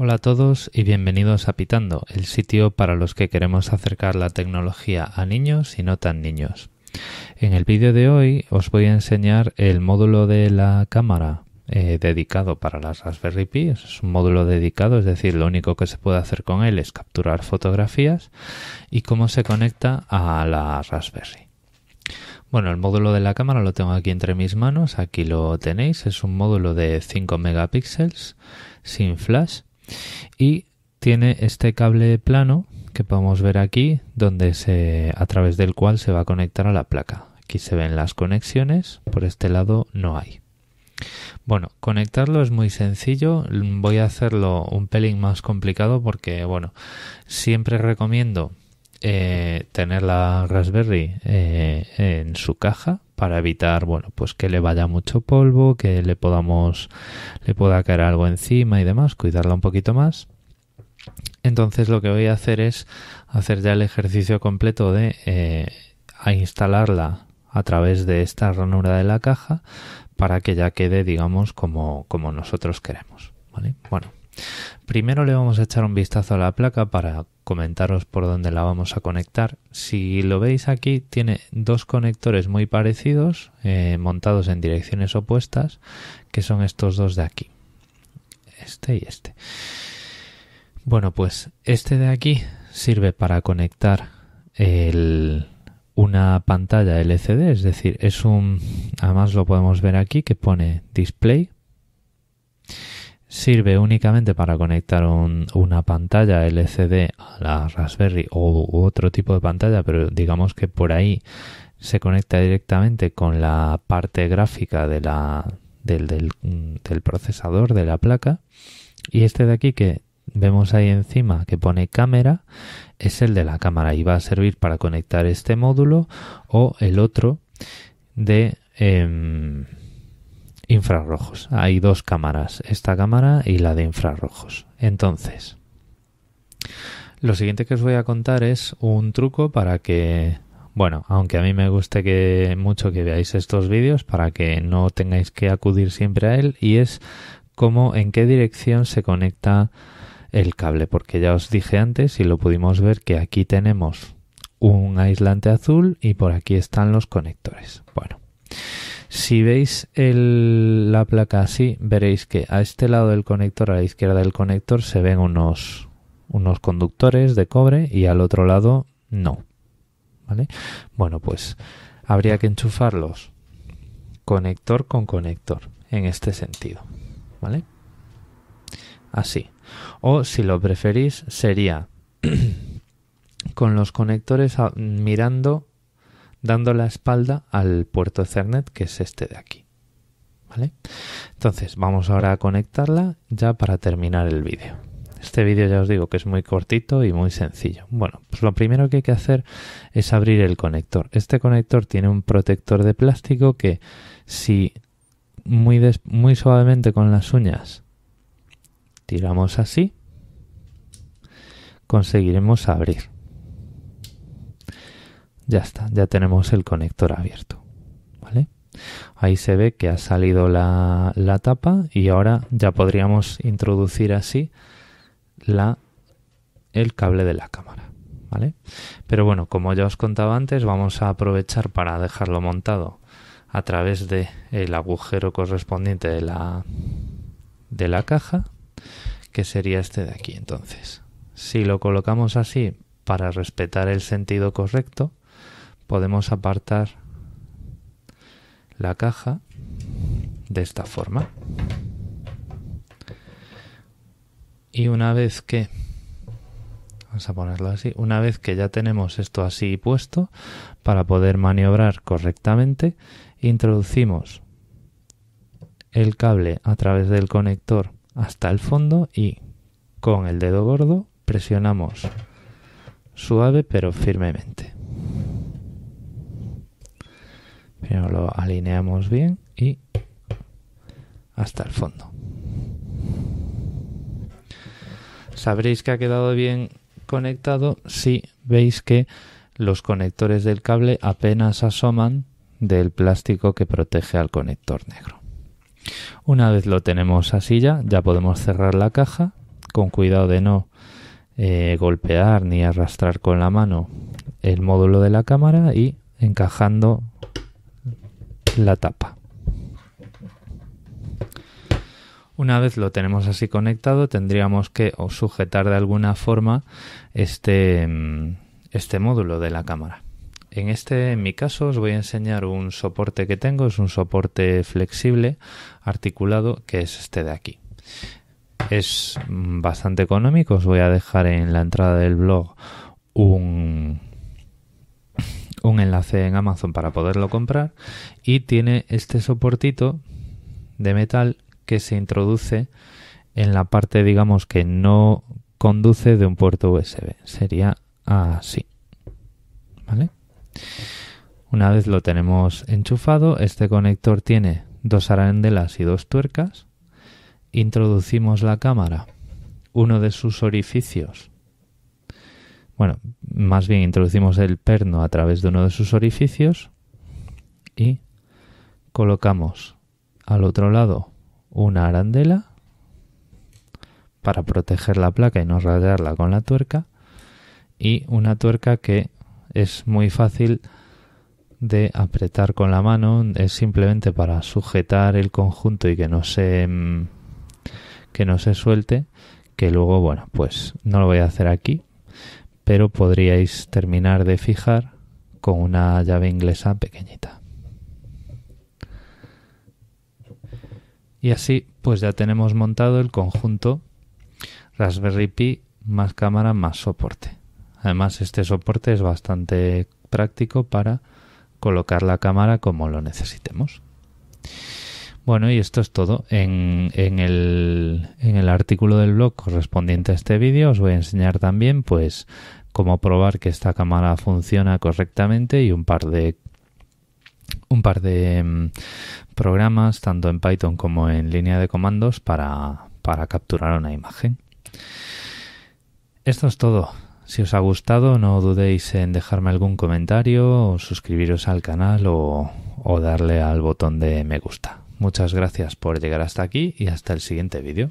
Hola a todos y bienvenidos a Pitando, el sitio para los que queremos acercar la tecnología a niños y no tan niños. En el vídeo de hoy os voy a enseñar el módulo de la cámara eh, dedicado para las Raspberry Pi. Es un módulo dedicado, es decir, lo único que se puede hacer con él es capturar fotografías y cómo se conecta a la Raspberry. Bueno, el módulo de la cámara lo tengo aquí entre mis manos, aquí lo tenéis, es un módulo de 5 megapíxeles sin flash y tiene este cable plano que podemos ver aquí donde se a través del cual se va a conectar a la placa aquí se ven las conexiones por este lado no hay bueno conectarlo es muy sencillo voy a hacerlo un pelín más complicado porque bueno siempre recomiendo eh, tener la raspberry eh, en su caja para evitar, bueno, pues que le vaya mucho polvo, que le podamos, le pueda caer algo encima y demás, cuidarla un poquito más. Entonces lo que voy a hacer es hacer ya el ejercicio completo de eh, instalarla a través de esta ranura de la caja para que ya quede, digamos, como, como nosotros queremos. Bueno, primero le vamos a echar un vistazo a la placa para comentaros por dónde la vamos a conectar. Si lo veis aquí, tiene dos conectores muy parecidos, eh, montados en direcciones opuestas, que son estos dos de aquí. Este y este. Bueno, pues este de aquí sirve para conectar una pantalla LCD, es decir, es un... Además lo podemos ver aquí que pone display sirve únicamente para conectar una pantalla LCD a la Raspberry o otro tipo de pantalla, pero digamos que por ahí se conecta directamente con la parte gráfica de la, del, procesador de la placa. Y este de aquí que vemos ahí encima que pone cámara es el de la cámara y va a servir para conectar este módulo o el otro de... Em, infrarrojos. Hay dos cámaras, esta cámara y la de infrarrojos. Entonces, lo siguiente que os voy a contar es un truco para que, bueno, aunque a mí me guste que mucho que veáis estos vídeos para que no tengáis que acudir siempre a él y es cómo en qué dirección se conecta el cable, porque ya os dije antes y lo pudimos ver que aquí tenemos un aislante azul y por aquí están los conectores. Bueno, si veis la placa así, veréis que a este lado del conector, a la izquierda del conector, se ven unos, unos conductores de cobre y al otro lado no. ¿Vale? Bueno, pues habría que enchufarlos conector con conector en este sentido. ¿Vale? Así. O si lo preferís, sería con los conectores mirando dando la espalda al puerto Ethernet, que es este de aquí. ¿Vale? Entonces, vamos ahora a conectarla ya para terminar el vídeo. Este vídeo ya os digo que es muy cortito y muy sencillo. Bueno, pues lo primero que hay que hacer es abrir el conector. Este conector tiene un protector de plástico que si muy, muy suavemente con las uñas tiramos así, conseguiremos abrir. Ya está, ya tenemos el conector abierto. ¿Vale? Ahí se ve que ha salido la, tapa y ahora ya podríamos introducir así la, el cable de la cámara. ¿Vale? Pero bueno, como ya os contaba antes, vamos a aprovechar para dejarlo montado a través del agujero correspondiente de la, de la caja, que sería este de aquí. Entonces, si lo colocamos así para respetar el sentido correcto, podemos apartar la caja de esta forma. Y una vez que, vamos a ponerlo así, una vez que ya tenemos esto así puesto, para poder maniobrar correctamente, introducimos el cable a través del conector hasta el fondo y con el dedo gordo presionamos suave pero firmemente. pero lo alineamos bien y hasta el fondo. Sabréis que ha quedado bien conectado si veis que los conectores del cable apenas asoman del plástico que protege al conector negro. Una vez lo tenemos así ya, ya podemos cerrar la caja con cuidado de no eh, golpear ni arrastrar con la mano el módulo de la cámara y encajando la tapa. Una vez lo tenemos así conectado, tendríamos que sujetar de alguna forma este, mm, este módulo de la cámara. En este, en mi caso, os voy a enseñar un soporte que tengo, es un soporte flexible, articulado, que es este de aquí. Es mm, bastante económico, os voy a dejar en la entrada del blog un, un enlace en Amazon para poderlo comprar y tiene este soportito de metal que se introduce en la parte digamos que no conduce de un puerto USB. Sería así. ¿Vale? Una vez lo tenemos enchufado, este conector tiene dos arandelas y dos tuercas. Introducimos la cámara, uno de sus orificios bueno, más bien introducimos el perno a través de uno de sus orificios y colocamos al otro lado una arandela para proteger la placa y no rayarla con la tuerca y una tuerca que es muy fácil de apretar con la mano es simplemente para sujetar el conjunto y que no se mm, que no se suelte que luego bueno pues no lo voy a hacer aquí pero podríais terminar de fijar con una llave inglesa pequeñita. Y así pues ya tenemos montado el conjunto Raspberry Pi más cámara más soporte. Además este soporte es bastante práctico para colocar la cámara como lo necesitemos. Bueno, y esto es todo. En, el, artículo del blog correspondiente a este vídeo os voy a enseñar también pues cómo probar que esta cámara funciona correctamente y un par de un par de mm, programas tanto en Python como en línea de comandos para, capturar una imagen. Esto es todo. Si os ha gustado, no dudéis en dejarme algún comentario, o suscribiros al canal o darle al botón de me gusta. Muchas gracias por llegar hasta aquí y hasta el siguiente vídeo.